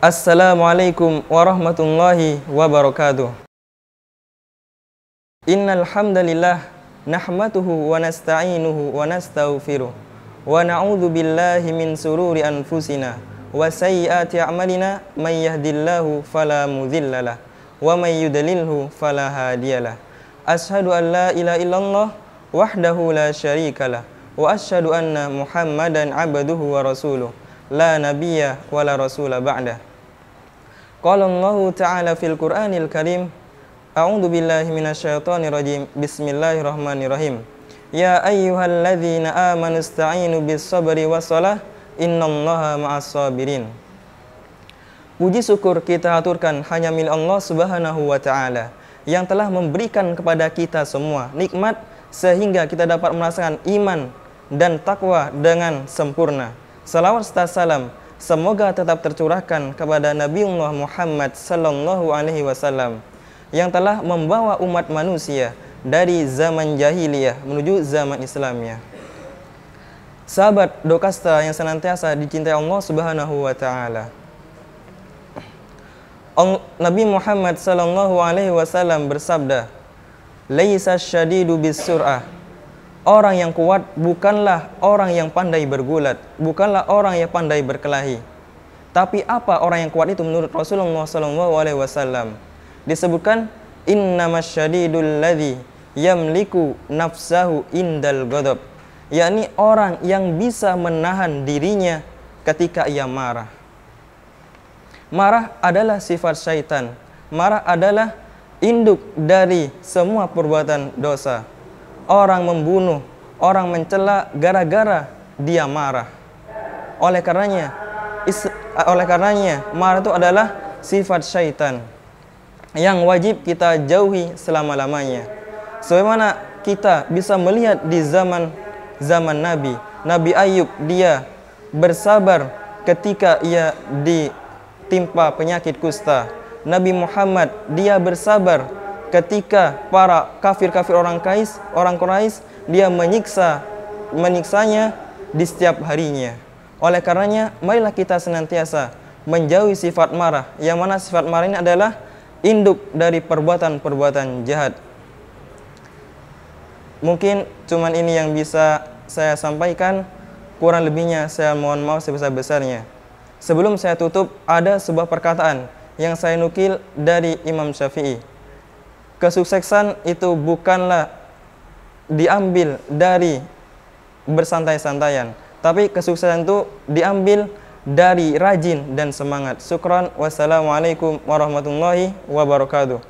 Assalamualaikum warahmatullahi wabarakatuh. Innal hamdalillah nahmatuhu wa nasta'inuhu wa nastaghfiruh wa na'udzu billahi min sururi anfusina wa sayyiati a'malina may yahdillahu fala mudhillalah wa may yudlilhu fala hadiyalah. Ashhadu an la ilaha illallah wahdahu la syarikalah wa ashhadu anna Muhammadan 'abduhu wa rasuluh la nabiyya wala rasula ba'dah. Qala Allah Ta'ala fil Qur'anil Karim A'udzu billahi minasyaitonir rajim. Bismillahirrahmanirrahim. Ya ayyuhalladzina amanu ista'inu bis sabri was salah innallaha ma'as sabirin. Puji syukur kita haturkan hanya milik Allah Subhanahu wa taala yang telah memberikan kepada kita semua nikmat sehingga kita dapat merasakan iman dan takwa dengan sempurna. Salawat serta salam semoga tetap tercurahkan kepada Nabi Muhammad sallallahu alaihi wasallam yang telah membawa umat manusia dari zaman jahiliyah menuju zaman Islamnya. Sahabat Dokasta yang senantiasa dicintai Allah Subhanahu wa taala. Nabi Muhammad sallallahu alaihi wasallam bersabda, "Laisa syadidu surah." Orang yang kuat bukanlah orang yang pandai bergulat, bukanlah orang yang pandai berkelahi. Tapi apa orang yang kuat itu menurut Rasulullah SAW? Disebutkan inna innamasyadidul ladi yamliku nafsahu indal ghadab, yakni orang yang bisa menahan dirinya ketika ia marah. Marah adalah sifat syaitan. Marah adalah induk dari semua perbuatan dosa orang membunuh, orang mencela gara-gara dia marah. Oleh karenanya, is, oleh karenanya marah itu adalah sifat syaitan yang wajib kita jauhi selama-lamanya. Sebagaimana kita bisa melihat di zaman zaman Nabi, Nabi Ayub dia bersabar ketika ia ditimpa penyakit kusta. Nabi Muhammad dia bersabar ketika para kafir-kafir orang kais, orang Quraisy dia menyiksa menyiksanya di setiap harinya. Oleh karenanya, marilah kita senantiasa menjauhi sifat marah. Yang mana sifat marah ini adalah induk dari perbuatan-perbuatan jahat. Mungkin cuman ini yang bisa saya sampaikan. Kurang lebihnya saya mohon maaf sebesar-besarnya. Sebelum saya tutup, ada sebuah perkataan yang saya nukil dari Imam Syafi'i kesuksesan itu bukanlah diambil dari bersantai-santaian, tapi kesuksesan itu diambil dari rajin dan semangat. Syukran. Wassalamualaikum warahmatullahi wabarakatuh.